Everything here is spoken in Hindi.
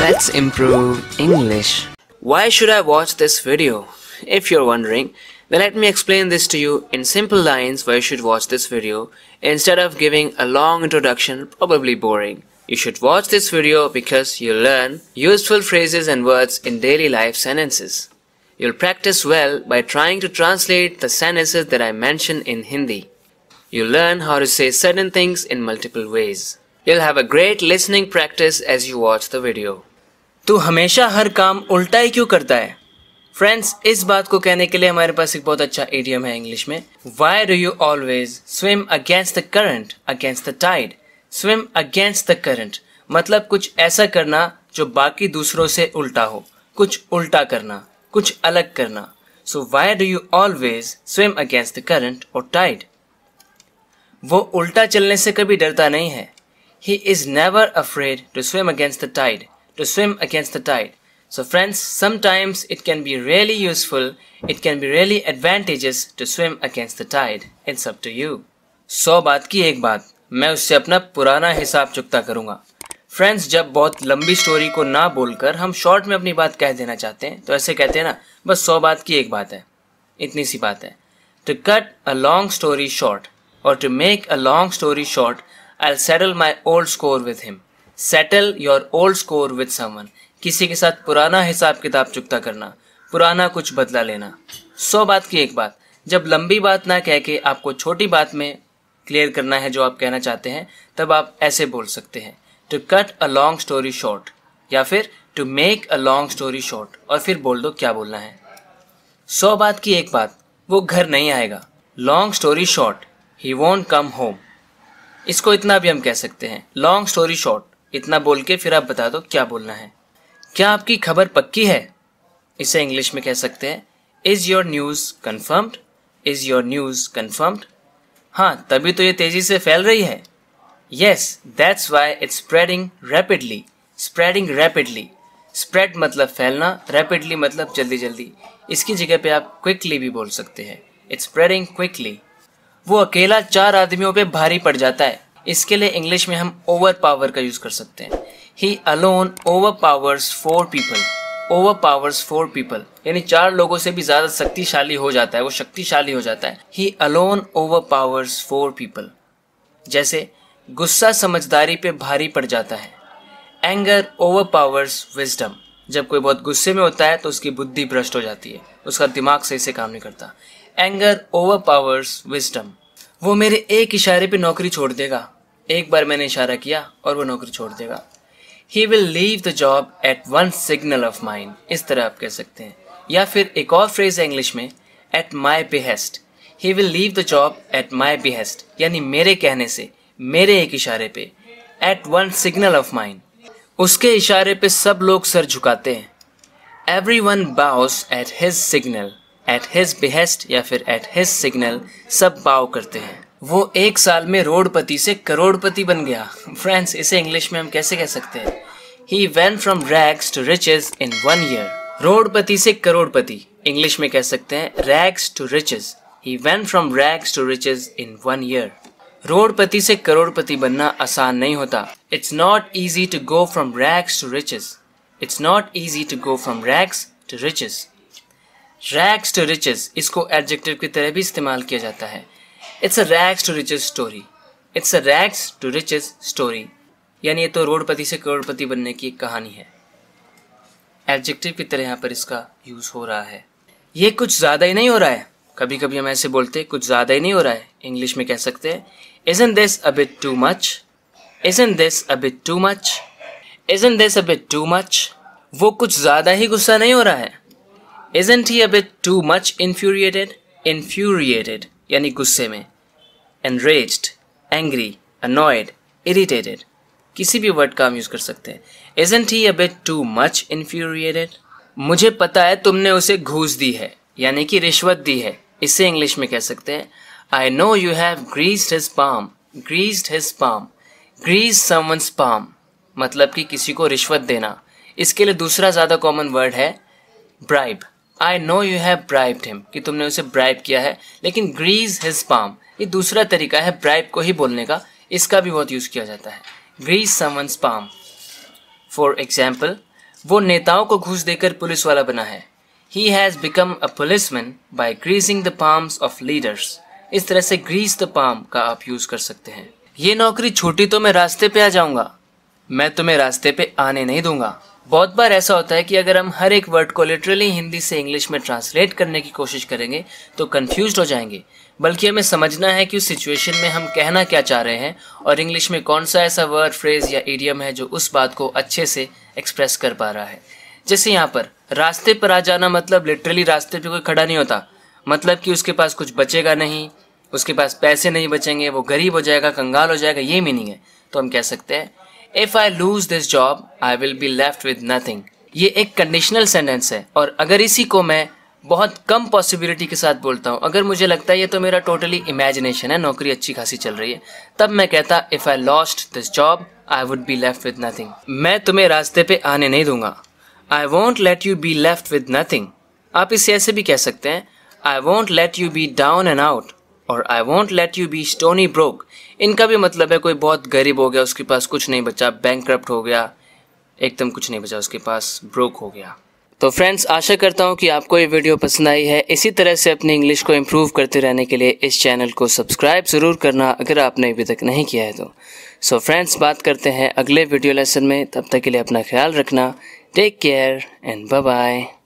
Let's improve English. Why should I watch this video? If you're wondering, then let me explain this to you in simple lines why you should watch this video instead of giving a long introduction probably boring. You should watch this video because you'll learn useful phrases and words in daily life sentences. You'll practice well by trying to translate the sentences that I mention in Hindi. You'll learn how to say certain things in multiple ways. You'll have a great listening practice as you watch the video. तू हमेशा हर काम उल्टा ही क्यों करता है फ्रेंड्स इस बात को कहने के लिए हमारे पास एक बहुत अच्छा एडियम है इंग्लिश में why do you always swim against the current against the tide swim against the current मतलब कुछ ऐसा करना जो बाकी दूसरों से उल्टा हो कुछ उल्टा करना कुछ अलग करना so why do you always swim against the current और टाइड वो उल्टा चलने से कभी डरता नहीं है he is never afraid to swim against the tide to swim against the tide. So friends, sometimes it can be really useful, it can be really advantageous to swim against the tide. It's up to you. सौ बात की एक बात मैं उससे अपना पुराना हिसाब चुकता करूंगा फ्रेंड्स जब बहुत लंबी स्टोरी को ना बोलकर हम शॉर्ट में अपनी बात कह देना चाहते हैं तो ऐसे कहते हैं ना बस सौ बात की एक बात है इतनी सी बात है to cut a long story short और to make a long story short I settle my old score with him settle your old score with someone किसी के साथ पुराना हिसाब किताब चुकता करना पुराना कुछ बदला लेना सौ बात की एक बात जब लंबी बात ना कह के आपको छोटी बात में क्लियर करना है जो आप कहना चाहते हैं तब आप ऐसे बोल सकते हैं to cut a long story short या फिर to make a long story short और फिर बोल दो क्या बोलना है सौ बात की एक बात वो घर नहीं आएगा long story short he won't come home इसको इतना भी हम कह सकते हैं लॉन्ग स्टोरी शॉर्ट इतना बोल के फिर आप बता दो क्या बोलना है क्या आपकी खबर पक्की है इसे इंग्लिश में कह सकते हैं is your news confirmed is your news confirmed हाँ तभी तो ये तेजी से फैल रही है yes that's why it's spreading rapidly spreading rapidly spread मतलब फैलना रैपिडली मतलब जल्दी जल्दी इसकी जगह पे आप क्विकली भी बोल सकते हैं इट्स स्प्रेडिंग क्विकली वो अकेला चार आदमियों पे भारी पड़ जाता है इसके लिए इंग्लिश में हम ओवर पावर का यूज़ कर सकते हैं he alone overpowers four people overpowers four people यानी चार लोगों से भी ज़्यादा शक्तिशाली हो जाता है वो शक्तिशाली हो जाता है he alone overpowers four people जैसे गुस्सा समझदारी पे भारी पड़ जाता है एंगर ओवर पावर्स विजडम जब कोई बहुत गुस्से में होता है तो उसकी बुद्धि भ्रष्ट हो जाती है उसका दिमाग सही से काम नहीं करता एंगर ओवर पावर्स विजडम वो मेरे एक इशारे पे नौकरी छोड़ देगा एक बार मैंने इशारा किया और वो नौकरी छोड़ देगा he will leave the job at one signal of mind इस तरह आप कह सकते हैं या फिर एक और फ्रेज है इंग्लिश में at my behest he will leave the job at my behest यानी मेरे कहने से मेरे एक इशारे पे at one signal of mind उसके इशारे पे सब लोग सर झुकाते हैं every one bows at his signal at his behest या फिर एट हिज सिग्नल सब बाव करते हैं वो एक साल में रोडपति से करोड़पति बन गया फ्रेंड्स इसे इंग्लिश में हम कैसे कह सकते हैं he went from rags to riches in one year रोडपति से करोड़पति इंग्लिश में कह सकते हैं rags to riches he went from rags to riches in one year रोडपति से करोड़पति बनना आसान नहीं होता it's not easy to go from rags to riches it's not easy to go from rags to riches rags to riches इसको एडजेक्टिव की तरह भी इस्तेमाल किया जाता है it's a rags to riches story it's a rags to riches story यानी ये तो रोडपति से करोड़पति बनने की एक कहानी है एडजेक्टिव की तरह यहाँ पर इसका यूज़ हो रहा है ये कुछ ज़्यादा ही नहीं हो रहा है कभी कभी हम ऐसे बोलते कुछ ज़्यादा ही नहीं हो रहा है इंग्लिश में कह सकते हैं isn't this a bit too much isn't this a bit too much isn't this a bit too much वो कुछ ज़्यादा ही गुस्सा नहीं हो रहा है isn't he a bit too much infuriated infuriated यानी गुस्से में enraged, angry, annoyed, irritated किसी भी वर्ड का हम यूज कर सकते हैं isn't he a bit too much infuriated मुझे पता है तुमने उसे घूस दी है यानी कि रिश्वत दी है इसे इंग्लिश में कह सकते हैं I know you have greased his palm greased his palm grease someone's palm मतलब कि किसी को रिश्वत देना इसके लिए दूसरा ज़्यादा कॉमन वर्ड है bribe I know you have bribe him कि तुमने उसे ब्राइब किया है लेकिन ग्रीज हिज पाम ये दूसरा तरीका है ब्राइब को ही बोलने का इसका भी बहुत यूज़ किया जाता है grease someone's palm for example वो नेताओं को घूस देकर पुलिस वाला बना है he has become a policeman by greasing the palms of leaders इस तरह से ग्रीस द पाम का आप यूज़ कर सकते हैं ये नौकरी छोटी तो मैं रास्ते पे आ जाऊंगा मैं तुम्हें रास्ते पे आने नहीं दूंगा बहुत बार ऐसा होता है कि अगर हम हर एक वर्ड को लिटरली हिंदी से इंग्लिश में ट्रांसलेट करने की कोशिश करेंगे तो कन्फ्यूज हो जाएंगे बल्कि हमें समझना है कि उस सिचुएशन में हम कहना क्या चाह रहे हैं और इंग्लिश में कौन सा ऐसा वर्ड फ्रेज या एडियम है जो उस बात को अच्छे से एक्सप्रेस कर पा रहा है जैसे यहाँ पर रास्ते पर आ जाना मतलब लिटरली रास्ते पर कोई खड़ा नहीं होता मतलब कि उसके पास कुछ बचेगा नहीं उसके पास पैसे नहीं बचेंगे वो गरीब हो जाएगा कंगाल हो जाएगा ये मीनिंग है तो हम कह सकते हैं if I lose this job I will be left with nothing ये एक कंडीशनल सेंटेंस है और अगर इसी को मैं बहुत कम पॉसिबिलिटी के साथ बोलता हूँ अगर मुझे लगता है ये तो मेरा टोटली इमेजिनेशन है नौकरी अच्छी खासी चल रही है तब मैं कहता if I lost this job I would be left with nothing मैं तुम्हें रास्ते पे आने नहीं दूंगा I won't let you be left with nothing आप इसे ऐसे भी कह सकते हैं I won't let you be down and out और I won't let you be stony broke इनका भी मतलब है कोई बहुत गरीब हो गया उसके पास कुछ नहीं बचा बैंक करप्ट हो गया एकदम कुछ नहीं बचा उसके पास ब्रोक हो गया तो फ्रेंड्स आशा करता हूँ कि आपको ये वीडियो पसंद आई है इसी तरह से अपनी इंग्लिश को इम्प्रूव करते रहने के लिए इस चैनल को सब्सक्राइब ज़रूर करना अगर आपने अभी तक नहीं किया है तो सो so फ्रेंड्स बात करते हैं अगले वीडियो लेसन में तब तक के लिए अपना ख्याल रखना take care and bye bye